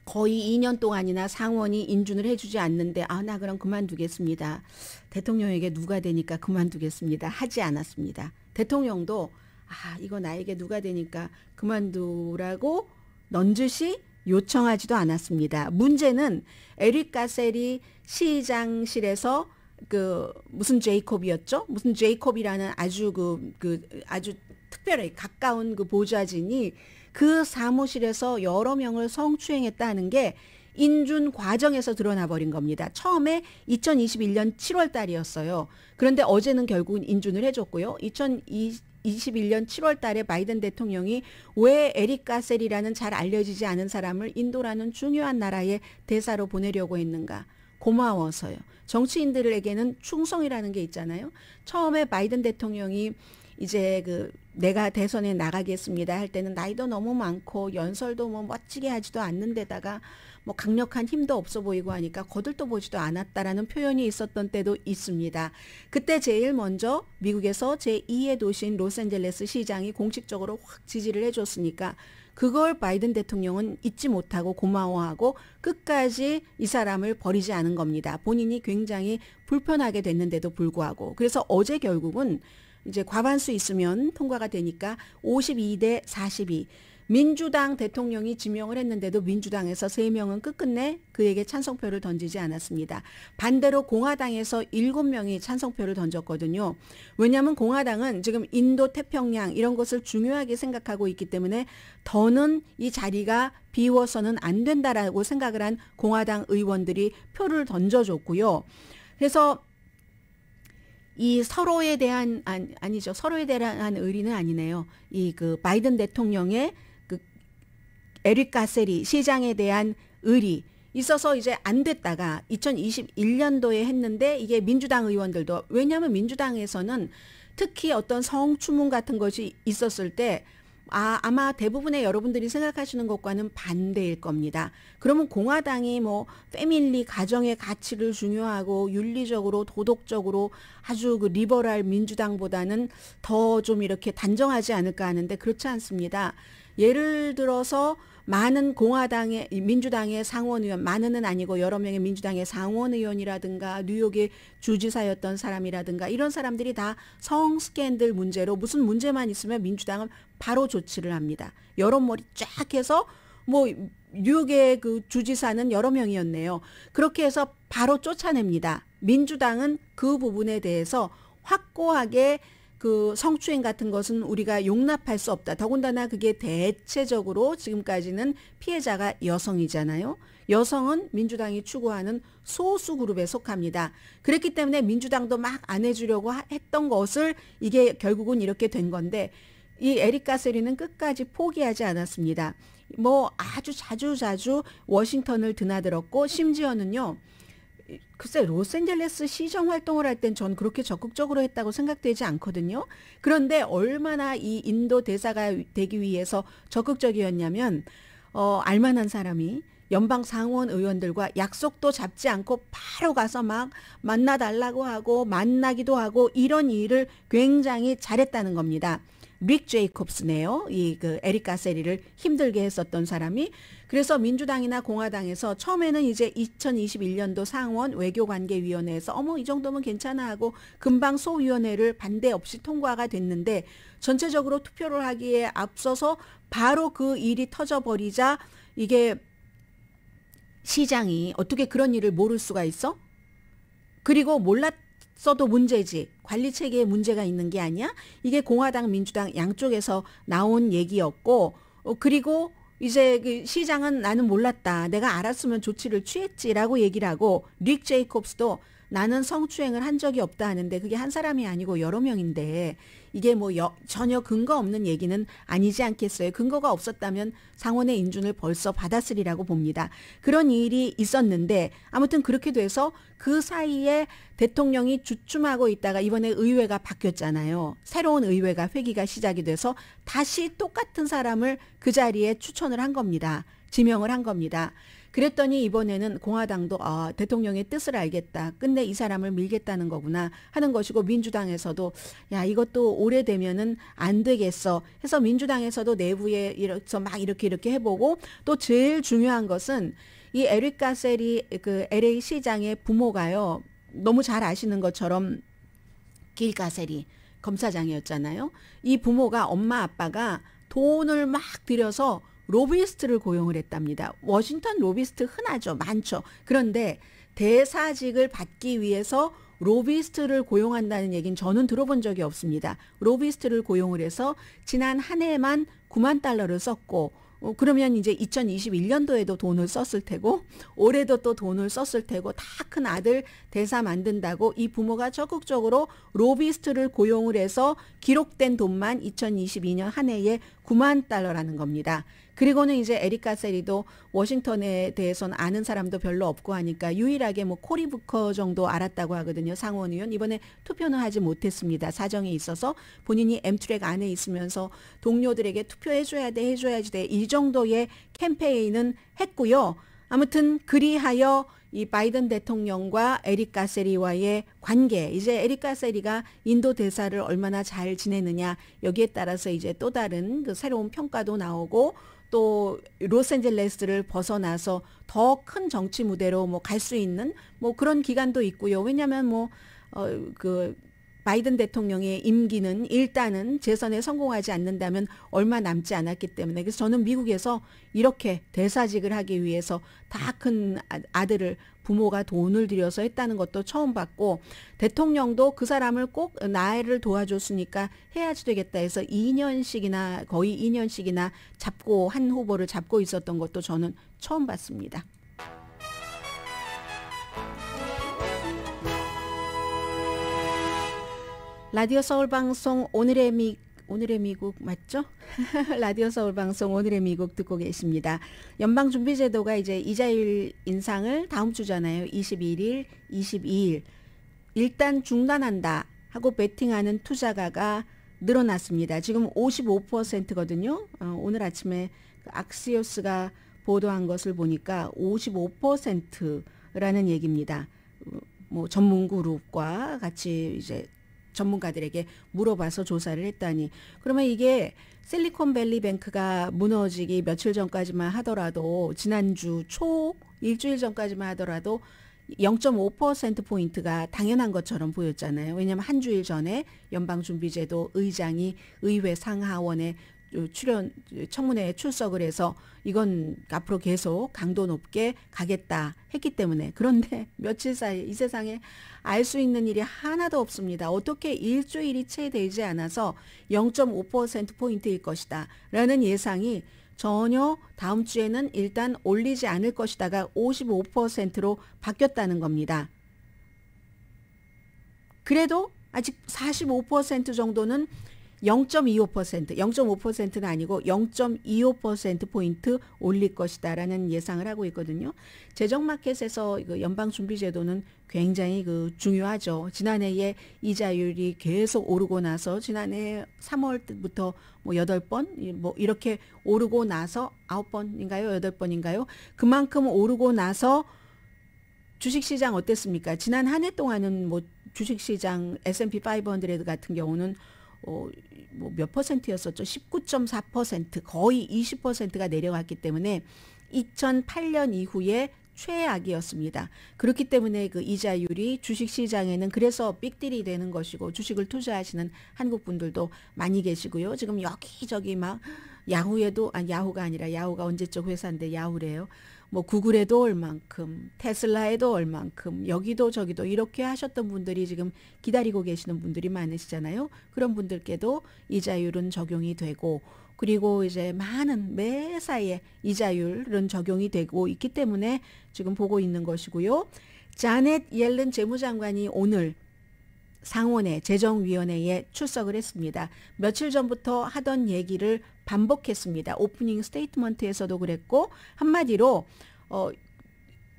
거의 2년 동안이나 상원이 인준을 해주지 않는데 아 나 그럼 그만두겠습니다. 대통령에게 누가 되니까 그만두겠습니다. 하지 않았습니다. 대통령도 아 이거 나에게 누가 되니까 그만두라고 넌지시 요청하지도 않았습니다. 문제는 에릭 가셀이 시장실에서 그 무슨 제이콥이었죠? 무슨 제이콥이라는 아주 그그 그 아주 특별히 가까운 그 보좌진이 그 사무실에서 여러 명을 성추행했다는 게 인준 과정에서 드러나 버린 겁니다. 처음에 2021년 7월 달이었어요. 그런데 어제는 결국은 인준을 해줬고요. 2021년 7월 달에 바이든 대통령이 왜 에릭 가셀이라는 잘 알려지지 않은 사람을 인도라는 중요한 나라의 대사로 보내려고 했는가. 고마워서요. 정치인들에게는 충성이라는 게 있잖아요. 처음에 바이든 대통령이 이제 그 내가 대선에 나가겠습니다 할 때는 나이도 너무 많고 연설도 뭐 멋지게 하지도 않는 데다가 뭐 강력한 힘도 없어 보이고 하니까 거들떠 보지도 않았다라는 표현이 있었던 때도 있습니다. 그때 제일 먼저 미국에서 제2의 도시인 로스앤젤레스 시장이 공식적으로 확 지지를 해줬으니까 그걸 바이든 대통령은 잊지 못하고 고마워하고 끝까지 이 사람을 버리지 않은 겁니다. 본인이 굉장히 불편하게 됐는데도 불구하고. 그래서 어제 결국은 이제 과반수 있으면 통과가 되니까 52대 42. 민주당 대통령이 지명을 했는데도 민주당에서 3명은 끝끝내 그에게 찬성표를 던지지 않았습니다. 반대로 공화당에서 7 명이 찬성표를 던졌거든요. 왜냐하면 공화당은 지금 인도 태평양 이런 것을 중요하게 생각하고 있기 때문에 더는 이 자리가 비워서는 안 된다라고 생각을 한 공화당 의원들이 표를 던져줬고요. 그래서 이 서로에 대한 아니, 아니죠 서로에 대한 의리는 아니네요. 이 그 바이든 대통령의 에릭 가세리 시장에 대한 의리 있어서 이제 안 됐다가 2021년도에 했는데 이게 민주당 의원들도 왜냐하면 민주당에서는 특히 어떤 성추문 같은 것이 있었을 때 아, 아마 대부분의 여러분들이 생각하시는 것과는 반대일 겁니다. 그러면 공화당이 뭐 패밀리 가정의 가치를 중요하고 윤리적으로 도덕적으로 아주 그 리버럴 민주당보다는 더 좀 이렇게 단정하지 않을까 하는데 그렇지 않습니다. 예를 들어서 많은 공화당의 민주당의 상원의원 많은은 아니고 여러 명의 민주당의 상원의원이라든가 뉴욕의 주지사였던 사람이라든가 이런 사람들이 다 성 스캔들 문제로 무슨 문제만 있으면 민주당은 바로 조치를 합니다. 여론머리 쫙 해서 뭐 뉴욕의 그 주지사는 여러 명이었네요. 그렇게 해서 바로 쫓아냅니다. 민주당은 그 부분에 대해서 확고하게 그 성추행 같은 것은 우리가 용납할 수 없다. 더군다나 그게 대체적으로 지금까지는 피해자가 여성이잖아요. 여성은 민주당이 추구하는 소수 그룹에 속합니다. 그랬기 때문에 민주당도 막 안 해주려고 했던 것을 이게 결국은 이렇게 된 건데 이 에릭 가세리는 끝까지 포기하지 않았습니다. 뭐 아주 자주 자주 워싱턴을 드나들었고 심지어는요. 글쎄 로스앤젤레스 시정 활동을 할 땐 전 그렇게 적극적으로 했다고 생각되지 않거든요. 그런데 얼마나 이 인도 대사가 되기 위해서 적극적이었냐면 어 알만한 사람이 연방 상원 의원들과 약속도 잡지 않고 바로 가서 막 만나달라고 하고 만나기도 하고 이런 일을 굉장히 잘했다는 겁니다. 릭 제이콥스네요. 이 그 에릭 가세리를 힘들게 했었던 사람이 그래서 민주당이나 공화당에서 처음에는 이제 2021년도 상원 외교관계위원회에서 어머 이 정도면 괜찮아 하고 금방 소위원회를 반대 없이 통과가 됐는데 전체적으로 투표를 하기에 앞서서 바로 그 일이 터져버리자 이게 시장이 어떻게 그런 일을 모를 수가 있어? 그리고 몰랐 써도 문제지 관리 체계에 문제가 있는 게 아니야? 이게 공화당 민주당 양쪽에서 나온 얘기였고 어, 그리고 이제 그 시장은 나는 몰랐다. 내가 알았으면 조치를 취했지라고 얘기를 하고 릭 제이콥스도 나는 성추행을 한 적이 없다 하는데 그게 한 사람이 아니고 여러 명인데 이게 뭐 여, 전혀 근거 없는 얘기는 아니지 않겠어요. 근거가 없었다면 상원의 인준을 벌써 받았으리라고 봅니다. 그런 일이 있었는데 아무튼 그렇게 돼서 그 사이에 대통령이 주춤하고 있다가 이번에 의회가 바뀌었잖아요. 새로운 의회가 회기가 시작이 돼서 다시 똑같은 사람을 그 자리에 추천을 한 겁니다. 지명을 한 겁니다. 그랬더니 이번에는 공화당도 아, 대통령의 뜻을 알겠다. 끝내 이 사람을 밀겠다는 거구나 하는 것이고 민주당에서도 야, 이것도 오래되면은 안 되겠어. 해서 민주당에서도 내부에 이렇게 막 이렇게 이렇게 해보고 또 제일 중요한 것은 이 에릭 가셀이 그 LA 시장의 부모가요. 너무 잘 아시는 것처럼 길 가셀이 검사장이었잖아요. 이 부모가 엄마 아빠가 돈을 막 들여서 로비스트를 고용을 했답니다. 워싱턴 로비스트 흔하죠. 많죠. 그런데 대사직을 받기 위해서 로비스트를 고용한다는 얘기는 저는 들어본 적이 없습니다. 로비스트를 고용을 해서 지난 한 해만 에 9만 달러를 썼고 어, 그러면 이제 2021년도에도 돈을 썼을 테고 올해도 또 돈을 썼을 테고 다 큰 아들 대사 만든다고 이 부모가 적극적으로 로비스트를 고용을 해서 기록된 돈만 2022년 한 해에 9만 달러라는 겁니다. 그리고는 이제 에리카세리도 워싱턴에 대해서는 아는 사람도 별로 없고 하니까 유일하게 뭐 코리 부커 정도 알았다고 하거든요. 상원 의원 이번에 투표는 하지 못했습니다. 사정이 있어서 본인이 엠트랙 안에 있으면서 동료들에게 투표해 줘야 돼, 해 줘야지 돼. 이 정도의 캠페인은 했고요. 아무튼 그리하여 이 바이든 대통령과 에리카세리와의 관계, 이제 에리카세리가 인도 대사를 얼마나 잘 지내느냐, 여기에 따라서 이제 또 다른 그 새로운 평가도 나오고, 또 로스앤젤레스를 벗어나서 더 큰 정치 무대로 뭐 갈 수 있는 뭐 그런 기간도 있고요. 왜냐하면 뭐어그 바이든 대통령의 임기는 일단은 재선에 성공하지 않는다면 얼마 남지 않았기 때문에 그래서 저는 미국에서 이렇게 대사직을 하기 위해서 다 큰 아, 아들을 부모가 돈을 들여서 했다는 것도 처음 봤고 대통령도 그 사람을 꼭 나를 이 도와줬으니까 해야지 되겠다 해서 2년씩이나 거의 2년씩이나 잡고 한 후보를 잡고 있었던 것도 저는 처음 봤습니다. 라디오 서울 방송 오늘의 미 오늘의 미국 맞죠? 라디오 서울 방송 오늘의 미국 듣고 계십니다. 연방 준비 제도가 이제 이자율 인상을 다음 주잖아요. 21일, 22일 일단 중단한다 하고 베팅하는 투자가가 늘어났습니다. 지금 55%거든요. 어, 오늘 아침에 그 악시오스가 보도한 것을 보니까 55%라는 얘기입니다. 뭐 전문 그룹과 같이 이제 전문가들에게 물어봐서 조사를 했다니. 그러면 이게 실리콘밸리 뱅크가 무너지기 며칠 전까지만 하더라도 지난주 초 일주일 전까지만 하더라도 0.5%포인트가 당연한 것처럼 보였잖아요. 왜냐하면 한 주일 전에 연방준비제도 의장이 의회 상하원에 출연 청문회에 출석을 해서 이건 앞으로 계속 강도 높게 가겠다 했기 때문에 그런데 며칠 사이에 이 세상에 알 수 있는 일이 하나도 없습니다. 어떻게 일주일이 채 되지 않아서 0.5%포인트일 것이다. 라는 예상이 전혀 다음 주에는 일단 올리지 않을 것이다가 55%로 바뀌었다는 겁니다. 그래도 아직 45% 정도는 0.25% 0.5%는 아니고 0.25% 포인트 올릴 것이다라는 예상을 하고 있거든요. 재정 마켓에서 그 연방 준비 제도는 굉장히 그 중요하죠. 지난해에 이자율이 계속 오르고 나서 지난해 3월부터 뭐 8번 뭐 이렇게 오르고 나서 9번인가요? 8번인가요? 그만큼 오르고 나서 주식시장 어땠습니까? 지난 한 해 동안은 뭐 주식시장 S&P 500 같은 경우는 어, 뭐몇 퍼센트였었죠? 19.4% 거의 20%가 내려갔기 때문에 2008년 이후에 최악이었습니다. 그렇기 때문에 그 이자율이 주식 시장에는 그래서 삑딜이 되는 것이고 주식을 투자하시는 한국 분들도 많이 계시고요. 지금 여기저기 막 야후에도 아 야후가 아니라 야후가 언제적 회사인데 야후래요. 뭐 구글에도 올 만큼 테슬라에도 올 만큼 여기도 저기도 이렇게 하셨던 분들이 지금 기다리고 계시는 분들이 많으시잖아요. 그런 분들께도 이자율은 적용이 되고 그리고 이제 많은 매사에 이자율은 적용이 되고 있기 때문에 지금 보고 있는 것이고요. 자넷 옐른 재무장관이 오늘 상원의 재정위원회에 출석을 했습니다. 며칠 전부터 하던 얘기를 반복했습니다. 오프닝 스테이트먼트에서도 그랬고 한마디로 어,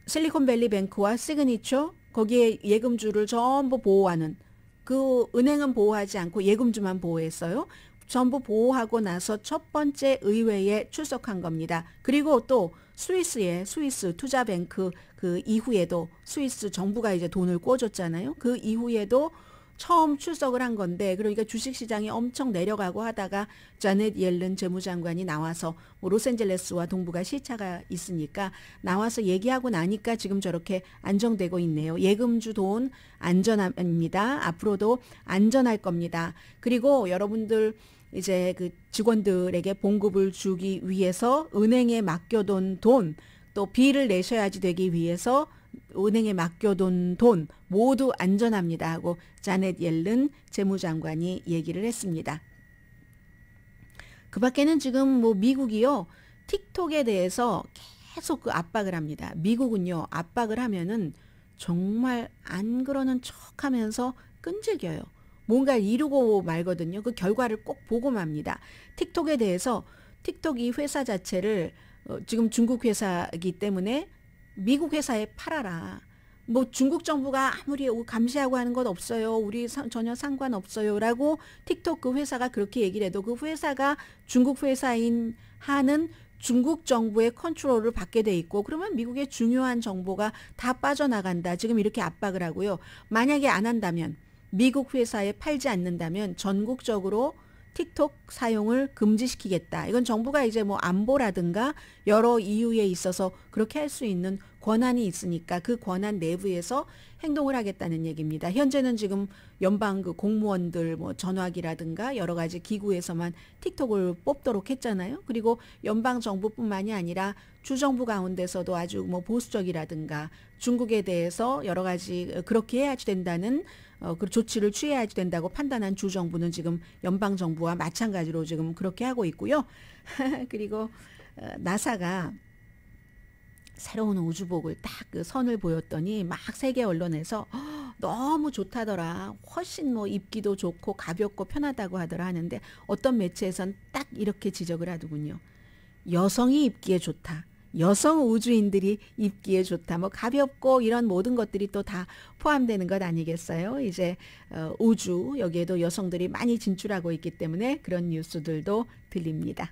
실리콘밸리 뱅크와 시그니처 거기에 예금주를 전부 보호하는 그 은행은 보호하지 않고 예금주만 보호했어요. 전부 보호하고 나서 첫 번째 의회에 출석한 겁니다. 그리고 또 스위스의 스위스 투자뱅크 그 이후에도 스위스 정부가 이제 돈을 꿔줬잖아요. 그 이후에도 처음 출석을 한 건데 그러니까 주식 시장이 엄청 내려가고 하다가 자넷 옐른 재무장관이 나와서 뭐 로스앤젤레스와 동부가 시차가 있으니까 나와서 얘기하고 나니까 지금 저렇게 안정되고 있네요. 예금주 돈 안전합니다. 앞으로도 안전할 겁니다. 그리고 여러분들 이제 그 직원들에게 봉급을 주기 위해서 은행에 맡겨둔 돈 또 비를 내셔야지 되기 위해서 은행에 맡겨둔 돈 모두 안전합니다 하고 자넷 옐른 재무장관이 얘기를 했습니다. 그 밖에는 지금 뭐 미국이요. 틱톡에 대해서 계속 그 압박을 합니다. 미국은요. 압박을 하면은 정말 안 그러는 척 하면서 끈질겨요. 뭔가 이루고 말거든요. 그 결과를 꼭 보고 맙니다. 틱톡에 대해서 틱톡 이 회사 자체를 어, 지금 중국 회사이기 때문에 미국 회사에 팔아라. 뭐 중국 정부가 아무리 감시하고 하는 건 없어요. 우리 사, 전혀 상관없어요라고 틱톡 그 회사가 그렇게 얘기를 해도 그 회사가 중국 회사인 하는 중국 정부의 컨트롤을 받게 돼 있고 그러면 미국의 중요한 정보가 다 빠져나간다. 지금 이렇게 압박을 하고요. 만약에 안 한다면 미국 회사에 팔지 않는다면 전국적으로 틱톡 사용을 금지시키겠다. 이건 정부가 이제 뭐 안보라든가 여러 이유에 있어서 그렇게 할 수 있는 권한이 있으니까 그 권한 내부에서 행동을 하겠다는 얘기입니다. 현재는 지금 연방 그 공무원들 뭐 전화기라든가 여러 가지 기구에서만 틱톡을 뽑도록 했잖아요. 그리고 연방 정부뿐만이 아니라 주정부 가운데서도 아주 뭐 보수적이라든가 중국에 대해서 여러 가지 그렇게 해야지 된다는 어, 그 조치를 취해야지 된다고 판단한 주정부는 지금 연방정부와 마찬가지로 지금 그렇게 하고 있고요. 그리고 어, 나사가 새로운 우주복을 딱 그 선을 보였더니 막 세계 언론에서 너무 좋다더라. 훨씬 뭐 입기도 좋고 가볍고 편하다고 하더라 하는데 어떤 매체에선 딱 이렇게 지적을 하더군요. 여성이 입기에 좋다. 여성 우주인들이 입기에 좋다. 뭐 가볍고 이런 모든 것들이 또 다 포함되는 것 아니겠어요? 이제 어, 우주 여기에도 여성들이 많이 진출하고 있기 때문에 그런 뉴스들도 들립니다.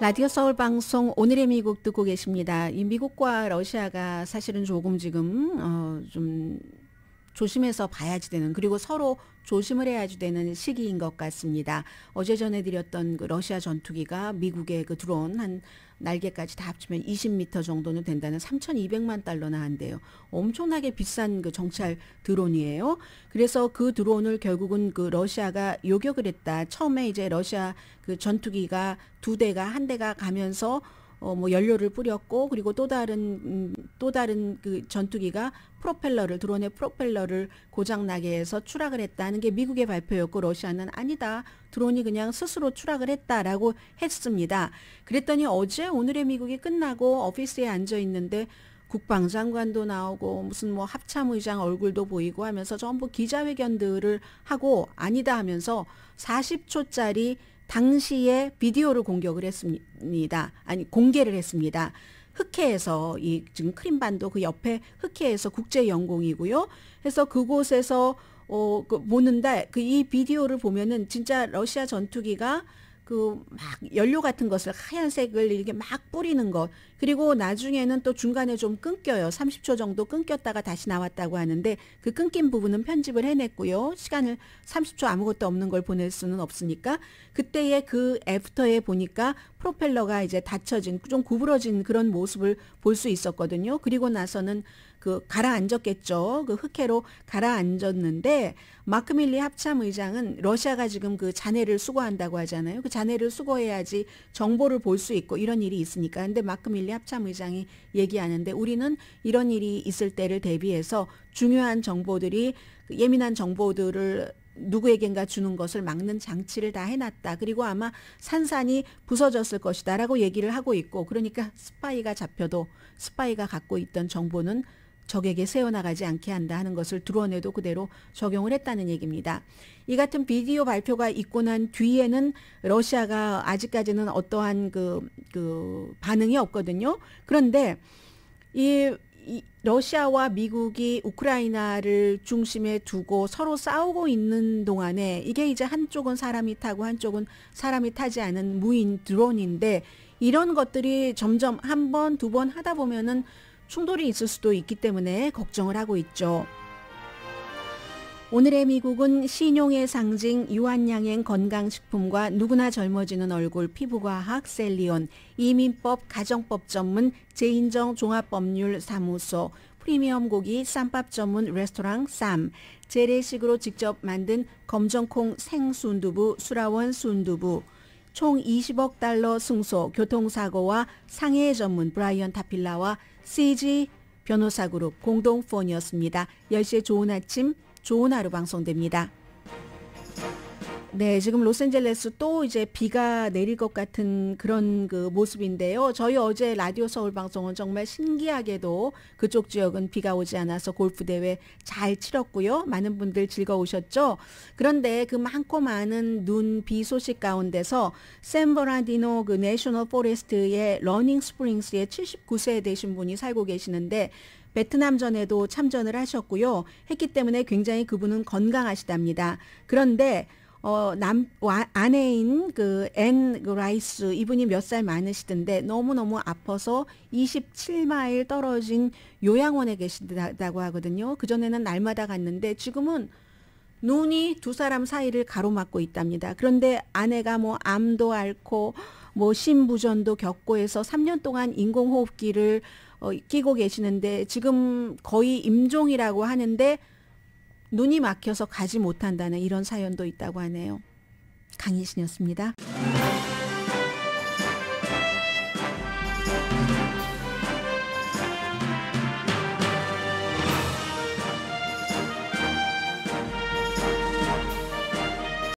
라디오 서울 방송 오늘의 미국 듣고 계십니다. 이 미국과 러시아가 사실은 조금 지금 어좀 조심해서 봐야지 되는 그리고 서로 조심을 해야지 되는 시기인 것 같습니다. 어제 전해드렸던 그 러시아 전투기가 미국의 그 드론 한 날개까지 다 합치면 20m 정도는 된다는 3,200만 달러나 한대요. 엄청나게 비싼 그 정찰 드론이에요. 그래서 그 드론을 결국은 그 러시아가 요격을 했다. 처음에 이제 러시아 그 전투기가 두 대가 한 대가 가면서 어, 뭐 연료를 뿌렸고 그리고 또 다른 음, 또 다른 그 전투기가 프로펠러를 드론의 프로펠러를 고장 나게 해서 추락을 했다는 게 미국의 발표였고 러시아는 아니다 드론이 그냥 스스로 추락을 했다라고 했습니다. 그랬더니 어제 오늘의 미국이 끝나고 오피스에 앉아 있는데 국방장관도 나오고 무슨 뭐 합참의장 얼굴도 보이고 하면서 전부 기자회견들을 하고 아니다 하면서 40초짜리 당시에 비디오를 공격을 했습니다. 아니 공개를 했습니다. 흑해에서 이 지금 크림반도 그 옆에 흑해에서 국제 연공이고요. 그서 그곳에서 어, 그 보는데 그이 비디오를 보면은 진짜 러시아 전투기가 그막 연료 같은 것을 하얀색을 이렇게 막 뿌리는 것 그리고 나중에는 또 중간에 좀 끊겨요. 30초 정도 끊겼다가 다시 나왔다고 하는데 그 끊긴 부분은 편집을 해냈고요. 시간을 30초 아무것도 없는 걸 보낼 수는 없으니까 그때의 그 애프터에 보니까 프로펠러가 이제 닫혀진 좀 구부러진 그런 모습을 볼 수 있었거든요. 그리고 나서는 그 가라앉았겠죠. 그 흑해로 가라앉았는데 마크밀리 합참 의장은 러시아가 지금 그 잔해를 수거한다고 하잖아요. 그 잔해를 수거해야지 정보를 볼 수 있고 이런 일이 있으니까. 근데 마크밀리 합참 의장이 얘기하는데 우리는 이런 일이 있을 때를 대비해서 중요한 정보들이 그 예민한 정보들을 누구에겐가 주는 것을 막는 장치를 다 해놨다. 그리고 아마 산산이 부서졌을 것이다라고 얘기를 하고 있고, 그러니까 스파이가 잡혀도 스파이가 갖고 있던 정보는 적에게 세워나가지 않게 한다 하는 것을 드론에도 그대로 적용을 했다는 얘기입니다. 이 같은 비디오 발표가 있고 난 뒤에는 러시아가 아직까지는 어떠한 그, 그 반응이 없거든요. 그런데 이, 이 러시아와 미국이 우크라이나를 중심에 두고 서로 싸우고 있는 동안에 이게 이제 한쪽은 사람이 타고 한쪽은 사람이 타지 않은 무인 드론인데 이런 것들이 점점 한 번, 두 번 하다 보면은 충돌이 있을 수도 있기 때문에 걱정을 하고 있죠. 오늘의 미국은 신용의 상징 유한양행 건강식품과 누구나 젊어지는 얼굴 피부과학 셀리온 이민법 가정법 전문 제인정 종합법률 사무소 프리미엄 고기 쌈밥 전문 레스토랑 쌈 재래식으로 직접 만든 검정콩 생순두부 수라원 순두부 총 20억 달러 승소 교통사고와 상해 전문 브라이언 타필라와 CG 변호사그룹 공동 폰이었습니다. 10시에 좋은 아침, 좋은 하루 방송됩니다. 네, 지금 로스앤젤레스 또 이제 비가 내릴 것 같은 그런 그 모습인데요. 저희 어제 라디오 서울 방송은 정말 신기하게도 그쪽 지역은 비가 오지 않아서 골프 대회 잘 치렀고요. 많은 분들 즐거우셨죠? 그런데 그 많고 많은 눈 비 소식 가운데서 샌버라디노 그 내셔널 포레스트의 러닝 스프링스의 79세 되신 분이 살고 계시는데 베트남전에도 참전을 하셨고요. 했기 때문에 굉장히 그분은 건강하시답니다. 그런데 어, 남, 와, 아내인 그, 앤 라이스, 이분이 몇 살 많으시던데 너무너무 아파서 27마일 떨어진 요양원에 계신다고 하거든요. 그전에는 날마다 갔는데 지금은 눈이 두 사람 사이를 가로막고 있답니다. 그런데 아내가 뭐 암도 앓고 뭐 심부전도 겪고 해서 3년 동안 인공호흡기를 어, 끼고 계시는데 지금 거의 임종이라고 하는데 눈이 막혀서 가지 못한다는 이런 사연도 있다고 하네요. 강희신이었습니다.